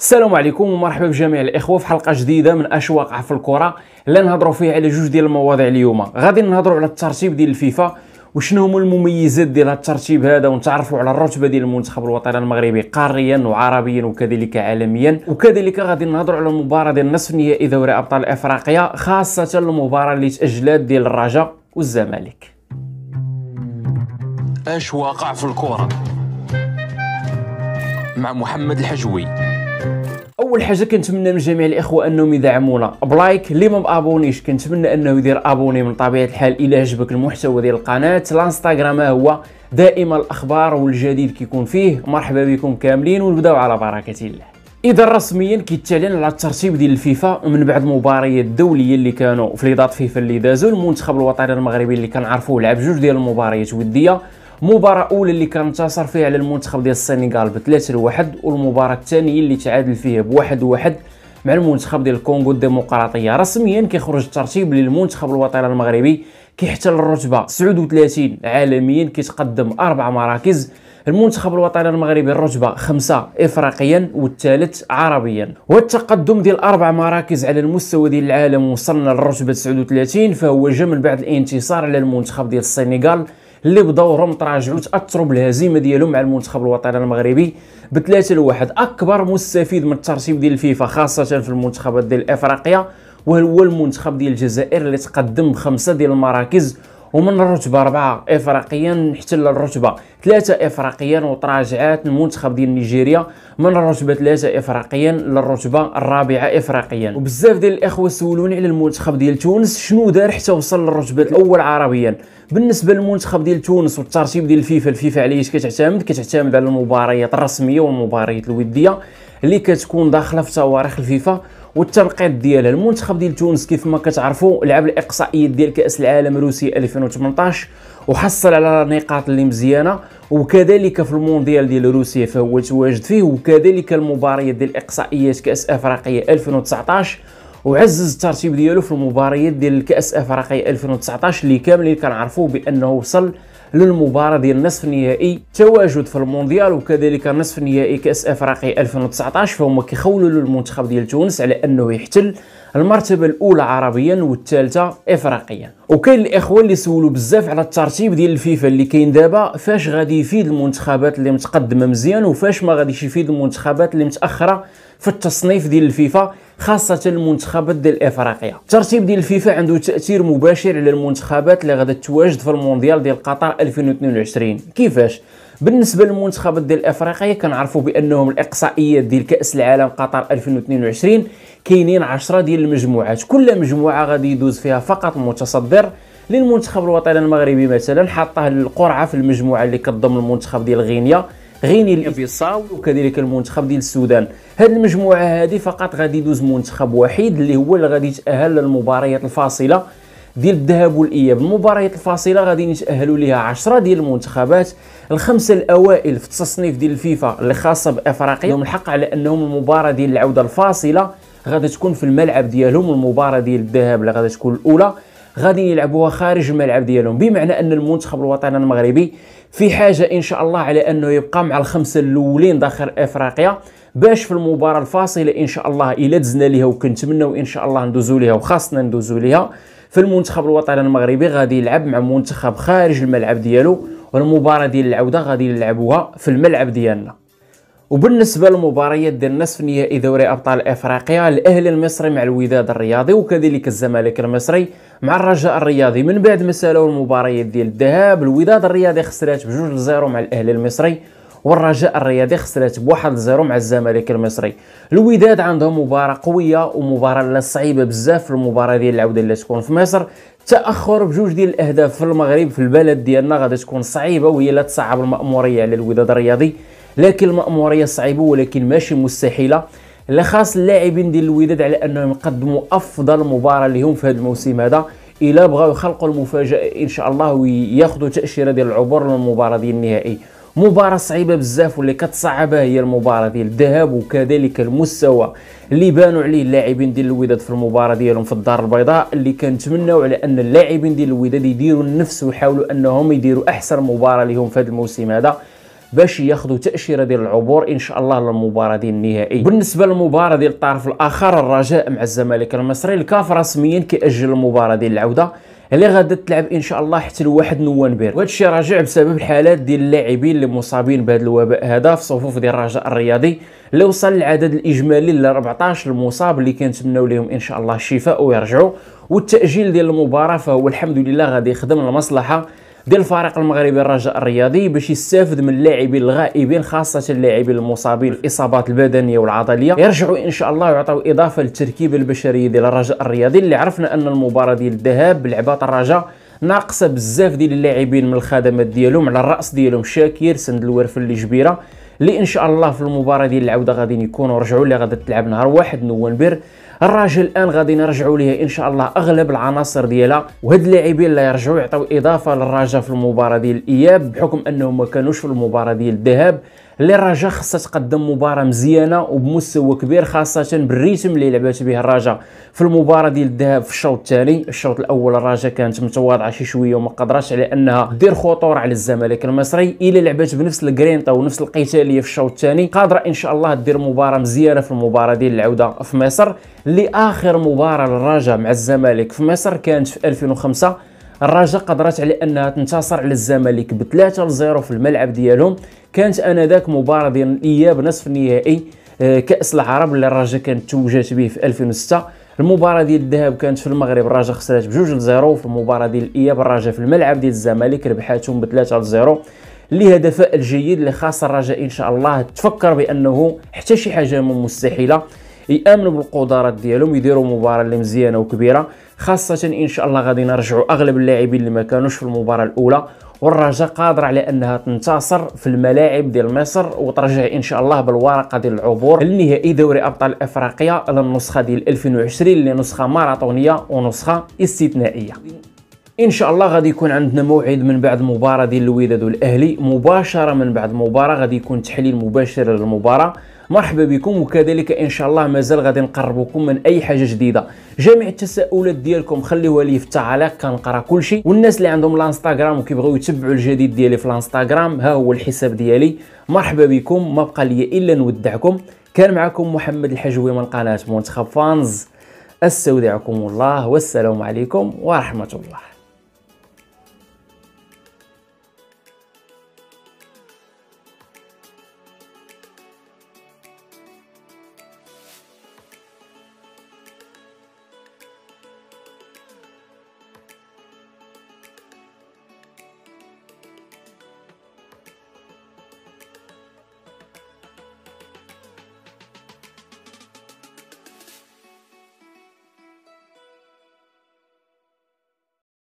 السلام عليكم ومرحبا بجميع الاخوه في حلقه جديده من اش واقع في الكره اللي نهضروا فيها على جوج ديال المواضيع اليوم غادي نهضروا على الترتيب ديال الفيفا وشنو هما المميزات ديال الترتيب هذا ونتعرفوا على الرتبه ديال المنتخب الوطني المغربي قاريا وعربيا وكذلك عالميا وكذلك غادي نهضروا على المباراه ديال نصف نهائي دوري ابطال افريقيا خاصه المباراه اللي تاجلات ديال الرجاء والزمالك اش واقع في الكره مع محمد الحجوي اول حاجه كنتمنى من جميع الاخوه انهم يدعمونا بلايك اللي ما ابونيش كنتمنى انه يدير ابوني من طبيعه الحال الى عجبك المحتوى ديال القناه الانستغرام هو دائما الاخبار والجديد كيكون فيه مرحبا بكم كاملين ونبداو على بركه الله اذا رسميا كيتعلن على الترتيب ديال الفيفا من بعد المباريات الدوليه اللي كانوا في ليضات فيفا اللي دازوا المنتخب الوطني المغربي اللي كنعرفوه لعب جوج ديال المباريات وديه مباراه اولى اللي كان انتصر فيها على المنتخب ديال السنغال بثلاثة لواحد والمباراه الثانيه اللي تعادل فيها بواحد واحد مع المنتخب ديال الكونغو الديمقراطيه رسميا كيخرج الترتيب للمنتخب الوطني المغربي كيحتل الرتبه 39 عالميا كيتقدم اربع مراكز المنتخب الوطني المغربي الرتبه خمسة افريقيا والثالث عربيا والتقدم ديال اربع مراكز على المستوى ديال العالم وصلنا للرتبه 39 فهو جا من بعد الانتصار على المنتخب ديال السنغال اللي بدورهم تراجعوا تاثروا بالهزيمه ديالهم مع المنتخب الوطني المغربي ب 3 لواحد اكبر مستفيد من الترتيب ديال الفيفا خاصه في المنتخبات ديال افريقيا وهو المنتخب ديال الجزائر اللي تقدم بخمسه ديال المراكز ومن الرتبة أربعة إفريقيا احتل الرتبة ثلاثة إفريقيا وتراجعات المنتخب ديال نيجيريا من الرتبة ثلاثة إفريقيا للرتبة الرابعة إفريقيا وبزاف ديال الإخوة سولوني على المنتخب ديال تونس شنو دار حتى وصل للرتبة الأول عربيا بالنسبه للمنتخب ديال تونس والترتيب ديال الفيفا الفيفا علاش كتعتمد كتعتمد على المباريات الرسميه والمباريات الوديه اللي كتكون داخله في تواريخ الفيفا والتنقيط ديالها المنتخب ديال تونس كيف ما كتعرفوا لعب الاقصائيات ديال كاس العالم روسيا 2018 وحصل على نقاط اللي مزيانه وكذلك في المونديال ديال روسيا فهو تواجد فيه وكذلك المباريات ديال الاقصائيات كاس افريقيا 2019 وعزز الترتيب ديالو في المباريات ديال الكاس افريقيا 2019 اللي كاملين كنعرفوا بانه وصل للمباراة ديال نصف النهائي تواجد في المونديال وكذلك نصف نهائي كاس افريقيا 2019 فهم كيخولوا للمنتخب ديال تونس على انه يحتل المرتبه الاولى عربيا والثالثه افريقيا وكاين الاخوه اللي سولوا بزاف على الترتيب ديال الفيفا اللي كاين دابا فاش غادي يفيد المنتخبات اللي متقدمه مزيان وفاش ما غاديش يفيد المنتخبات اللي متاخره في التصنيف ديال الفيفا خاصة المنتخبات ديال افريقيا الترتيب ديال الفيفا عنده تاثير مباشر على المنتخبات اللي غادي تواجد في المونديال ديال قطر 2022 كيفاش بالنسبه للمنتخبات ديال افريقيا كنعرفوا بانهم الاقصائيات ديال كاس العالم قطر 2022 كاينين 10 ديال المجموعات كل مجموعه غادي يدوز فيها فقط المتصدر للمنتخب الوطني المغربي مثلا حطه القرعه في المجموعه اللي كتضم المنتخب ديال غينيا غينيا بيصاو وكذلك المنتخب ديال السودان هذه المجموعه هذه فقط غادي يدوز منتخب وحيد اللي هو اللي غادي يتاهل للمباريات الفاصله ديال الذهاب والاياب المباريات الفاصله غادي نتاهلوا ليها 10 ديال المنتخبات الخمسه الاوائل في التصنيف ديال الفيفا اللي خاصه بافريقيا لهم نعم. الحق على انهم المباراه ديال العوده الفاصله غادي تكون في الملعب ديالهم المباراه ديال الذهاب اللي غادي تكون الاولى غادي يلعبوها خارج الملعب ديالهم بمعنى ان المنتخب الوطني المغربي في حاجه ان شاء الله على انه يبقى مع الخمسه الاولين داخل افريقيا باش في المباراه الفاصله ان شاء الله الا دزنا ليها وكنتمناو ان شاء الله ندوزو ليها وخاصنا ندوزو ليها في المنتخب الوطني المغربي غادي يلعب مع منتخب خارج الملعب ديالو والمباراه ديال العوده غادي يلعبوها في الملعب ديالنا وبالنسبه للمباريات ديال نصف نهائي دوري ابطال افريقيا الاهلي المصري مع الوداد الرياضي وكذلك الزمالك المصري مع الرجاء الرياضي من بعد ما سالاو المباريات ديال الذهاب الوداد الرياضي خسرات بجوج لزيرو مع الاهلي المصري والرجاء الرياضي خسرات بواحد زيرو مع الزمالك المصري الوداد عندهم مباراه قويه ومباراه لا صعيبه بزاف في المباراه ديال العوده اللي تكون في مصر تاخر بجوج ديال الاهداف في المغرب في البلد ديالنا غادي تكون صعيبه وهي لا تصعب الماموريه على الوداد الرياضي لكن الماموريه صعيبه ولكن ماشي مستحيله لا خاص اللاعبين ديال الوداد على انهم يقدموا افضل مباراه لهم في هذا الموسم هذا الا بغاو يخلقوا المفاجاه ان شاء الله وياخذوا تاشيره ديال العبور للمباراه ديال النهائي مباراة صعيبة بزاف واللي كتصعبها هي المباراة ديال الذهاب وكذلك المستوى اللي بانوا عليه اللاعبين ديال الوداد في المباراة ديالهم في الدار البيضاء اللي كنتمناو على ان اللاعبين ديال الوداد يديروا النفس ويحاولوا انهم يديروا احسن مباراة لهم في هذا الموسم هذا باش ياخذوا تاشيره ديال العبور ان شاء الله للمباراه ديال النهائي بالنسبه للمباراه ديال الطرف الاخر الرجاء مع الزمالك المصري الكاف رسميا كيأجل المباراه ديال العوده اللي غادا تلعب ان شاء الله حتى لواحد نوفمبر وهذا الشيء راجع بسبب الحالات ديال اللاعبين اللي مصابين بهذا الوباء هذا في صفوف ديال الرجاء الرياضي اللي وصل العدد الاجمالي ل 14 المصاب اللي كنتمناو لهم ان شاء الله الشفاء ويرجعوا والتاجيل ديال المباراه فهو الحمد لله غادي يخدم المصلحه ديال الفريق المغربي الرجاء الرياضي باش يستافد من اللاعبين الغائبين خاصه اللاعبين المصابين الاصابات البدنيه والعضليه يرجعوا ان شاء الله ويعطوا اضافه للتركيبه البشريه ديال الرجاء الرياضي اللي عرفنا ان المباراه ديال الذهاب لعبات الرجاء ناقصه بزاف ديال اللاعبين من الخدمات ديالهم على الراس ديالهم شاكير سند اللي جبيره اللي ان شاء الله في المباراه ديال العوده غادي يكونوا رجعوا اللي غادي تلعب نهار واحد نوفمبر الراجل الان غادي نرجعوا ليه ان شاء الله اغلب العناصر ديالها وهاد اللاعبين اللي يرجعوا يعطيو اضافه للرجاء في المباراه ديال الاياب بحكم انهم ما كانوش في المباراه ديال الذهاب اللي الرجاء خاصها تقدم مباراه مزيانه وبمستوى كبير خاصه بالريتم اللي لعبات به الرجاء في المباراه ديال الذهاب في الشوط الثاني الشوط الاول الرجاء كانت متواضعه شي شويه وما قدرتش على انها دير خطوره على الزمالك المصري الا لعبات بنفس الجرينتا ونفس القتاليه في الشوط الثاني قادره ان شاء الله دير مباراه مزيانه في المباراه ديال العوده في مصر اللي اخر مباراه للرجاء مع الزمالك في مصر كانت في 2005 الرجاء قدرت على انها تنتصر على الزمالك ب 3 ل 0 في الملعب ديالهم كانت انذاك مباراه ديال الاياب نصف النهائي آه، كاس العرب اللي الرجاء كانت توجات به في 2006 المباراه ديال الذهاب كانت في المغرب الرجاء خسرات ب ل 0 وفي المباراه ديال الاياب الرجاء في الملعب ديال الزمالك ربحاتهم ب 3 ل 0 اللي هذا الجيد اللي خاص الرجاء ان شاء الله تفكر بانه حتى شي حاجه مستحيله يامنوا بالقدرات ديالهم يديروا مباراه اللي مزيانه وكبيره خاصه ان شاء الله غادي نرجعوا اغلب اللاعبين اللي ما كانوش في المباراه الاولى والرجاء قادر على انها تنتصر في الملاعب ديال مصر وترجع ان شاء الله بالورقه ديال العبور لنهائي دوري ابطال افريقيا للنسخه ديال 2020 اللي نسخه ماراثونيه ونسخه استثنائيه ان شاء الله غادي يكون عندنا موعد من بعد مباراه ديال الوداد والاهلي مباشره من بعد مباراه غادي يكون تحليل مباشر للمباراه مرحبا بكم وكذلك ان شاء الله مازال غادي نقربكم من اي حاجه جديده جميع التساؤلات ديالكم خليوها لي في التعليق كنقرا كلشي والناس اللي عندهم الانستغرام وكيبغيو يتبعوا الجديد ديالي في الانستغرام ها هو الحساب ديالي مرحبا بكم ما بقى لي الا نودعكم كان معكم محمد الحجوي من قناه منتخب فانز استودعكم الله والسلام عليكم ورحمه الله